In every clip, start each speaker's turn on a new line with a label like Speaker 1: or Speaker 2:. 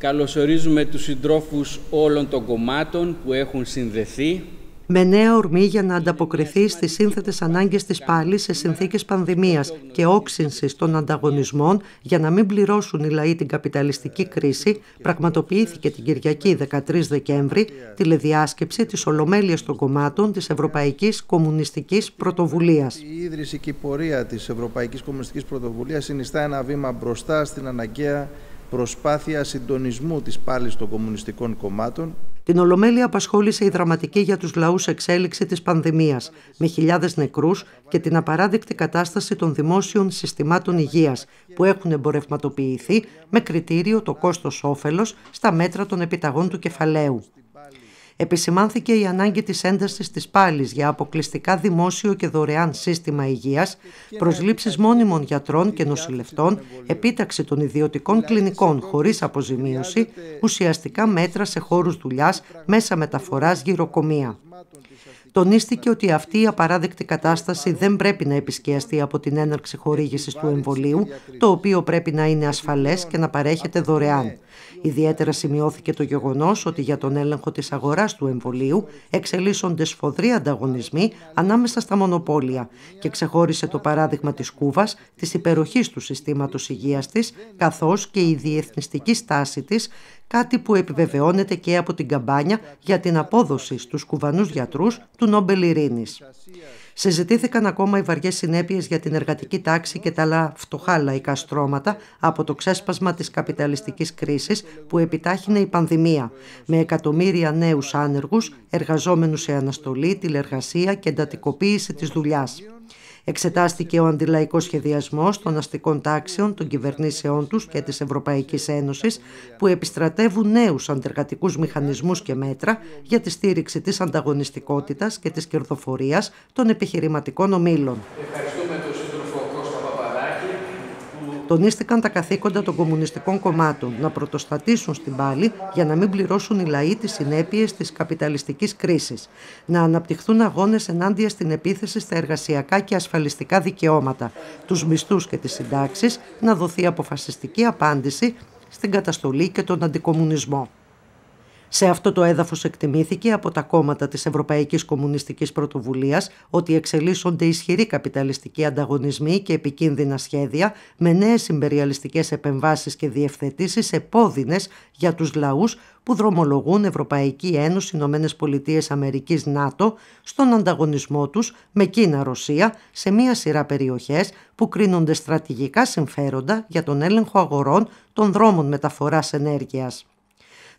Speaker 1: Καλωσορίζουμε τους συντρόφους όλων των κομμάτων που έχουν συνδεθεί με νέα ορμή για να ανταποκριθεί στις σύνθετες ανάγκες της πάλι σε συνθήκες πανδημίας και όξυνσης των ανταγωνισμών για να μην πληρώσουν οι λαοί την καπιταλιστική κρίση, πραγματοποιήθηκε την Κυριακή 13 Δεκέμβρη τηλεδιάσκεψη της Ολομέλειας των Κομμάτων της Ευρωπαϊκής Κομμουνιστικής Πρωτοβουλίας. Η ίδρυση και η πορεία της Ευρωπαϊκής Κομμουνιστικής Πρωτοβουλίας συνιστά ένα βήμα μπροστά στην αναγκαία προσπάθεια συντονισμού της πάλης των κομμουνιστικών κομμάτων. Την Ολομέλεια απασχόλησε η δραματική για τους λαούς εξέλιξη της πανδημίας, με χιλιάδες νεκρούς και την απαράδεκτη κατάσταση των δημόσιων συστημάτων υγείας, που έχουν εμπορευματοποιηθεί με κριτήριο το κόστος-όφελος στα μέτρα των επιταγών του κεφαλαίου επισημάνθηκε η ανάγκη της έντασης της πάλης για αποκλειστικά δημόσιο και δωρεάν σύστημα υγείας, προσλήψεις μόνιμων γιατρών και νοσηλευτών, επίταξη των ιδιωτικών κλινικών χωρίς αποζημίωση, ουσιαστικά μέτρα σε χώρους δουλειάς, μέσα μεταφοράς, γυροκομεία τονίστηκε ότι αυτή η απαράδεκτη κατάσταση δεν πρέπει να επισκιαστεί από την έναρξη χορήγησης του εμβολίου, το οποίο πρέπει να είναι ασφαλές και να παρέχεται δωρεάν. Ιδιαίτερα σημειώθηκε το γεγονός ότι για τον έλεγχο της αγοράς του εμβολίου εξελίσσονται σφοδροί ανταγωνισμοί ανάμεσα στα μονοπόλια και ξεχώρισε το παράδειγμα της Κούβας, της υπεροχής του συστήματος υγείας της, καθώς και η διεθνιστική στάση της, κάτι που επιβεβαιώνεται και από την καμπάνια για την απόδοση στους κουβανούς γιατρούς του Νόμπελ Ειρήνης. Συζητήθηκαν ακόμα οι βαριές συνέπειες για την εργατική τάξη και τα άλλα φτωχά λαϊκά στρώματα από το ξέσπασμα της καπιταλιστικής κρίσης που επιτάχυνε η πανδημία, με εκατομμύρια νέους άνεργους, εργαζόμενους σε αναστολή, τηλεργασία και εντατικοποίηση της δουλειάς. Εξετάστηκε ο αντιλαϊκός σχεδιασμός των αστικών τάξεων, των κυβερνήσεών τους και της Ευρωπαϊκής Ένωσης, που επιστρατεύουν νέους αντεργατικούς μηχανισμούς και μέτρα για τη στήριξη της ανταγωνιστικότητας και της κερδοφορίας των επιχειρηματικών ομήλων τονίστηκαν τα καθήκοντα των κομμουνιστικών κομμάτων να πρωτοστατήσουν στην πάλη για να μην πληρώσουν οι λαοί τις συνέπειες της καπιταλιστικής κρίσης, να αναπτυχθούν αγώνες ενάντια στην επίθεση στα εργασιακά και ασφαλιστικά δικαιώματα, τους μισθούς και τις συντάξεις, να δοθεί αποφασιστική απάντηση στην καταστολή και τον αντικομουνισμό. Σε αυτό το έδαφος εκτιμήθηκε από τα κόμματα της Ευρωπαϊκής Κομμουνιστικής Πρωτοβουλίας ότι εξελίσσονται ισχυροί καπιταλιστικοί ανταγωνισμοί και επικίνδυνα σχέδια με νέες συμπεριαλιστικές επεμβάσεις και διευθετήσεις επώδυνες για τους λαούς που δρομολογούν Ευρωπαϊκή Ένωση, Ηνωμένες Πολιτείες Αμερικής, ΝΑΤΟ στον ανταγωνισμό τους με Κίνα, Ρωσία σε μία σειρά περιοχές που κρίνονται στρατηγικά συμφέροντα για τον έλεγχο αγορών των δρόμων μεταφοράς ενέργειας.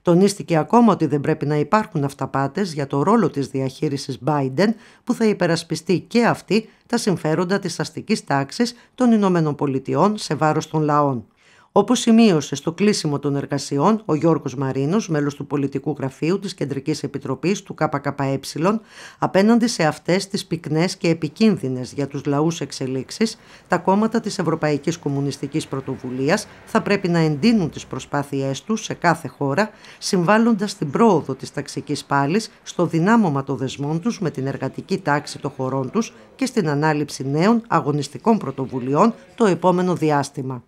Speaker 1: Τονίστηκε ακόμα ότι δεν πρέπει να υπάρχουν αυταπάτες για το ρόλο της διαχείρισης Biden που θα υπερασπιστεί και αυτή τα συμφέροντα της αστικής τάξης των Ηνωμένων Πολιτειών σε βάρος των λαών. Όπως σημείωσε στο κλείσιμο των εργασιών ο Γιώργος Μαρίνος, μέλος του Πολιτικού Γραφείου της Κεντρικής Επιτροπής του ΚΚΕ, απέναντι σε αυτές τις πυκνές και επικίνδυνες για τους λαούς εξελίξεις, τα κόμματα της Ευρωπαϊκής Κομμουνιστικής Πρωτοβουλίας θα πρέπει να εντείνουν τις προσπάθειές τους σε κάθε χώρα, συμβάλλοντας στην πρόοδο της ταξικής πάλης, στο δυνάμωμα των δεσμών τους με την εργατική τάξη των χωρών τους και στην ανάληψη νέων αγωνιστικών πρωτοβουλειών το επόμενο διάστημα.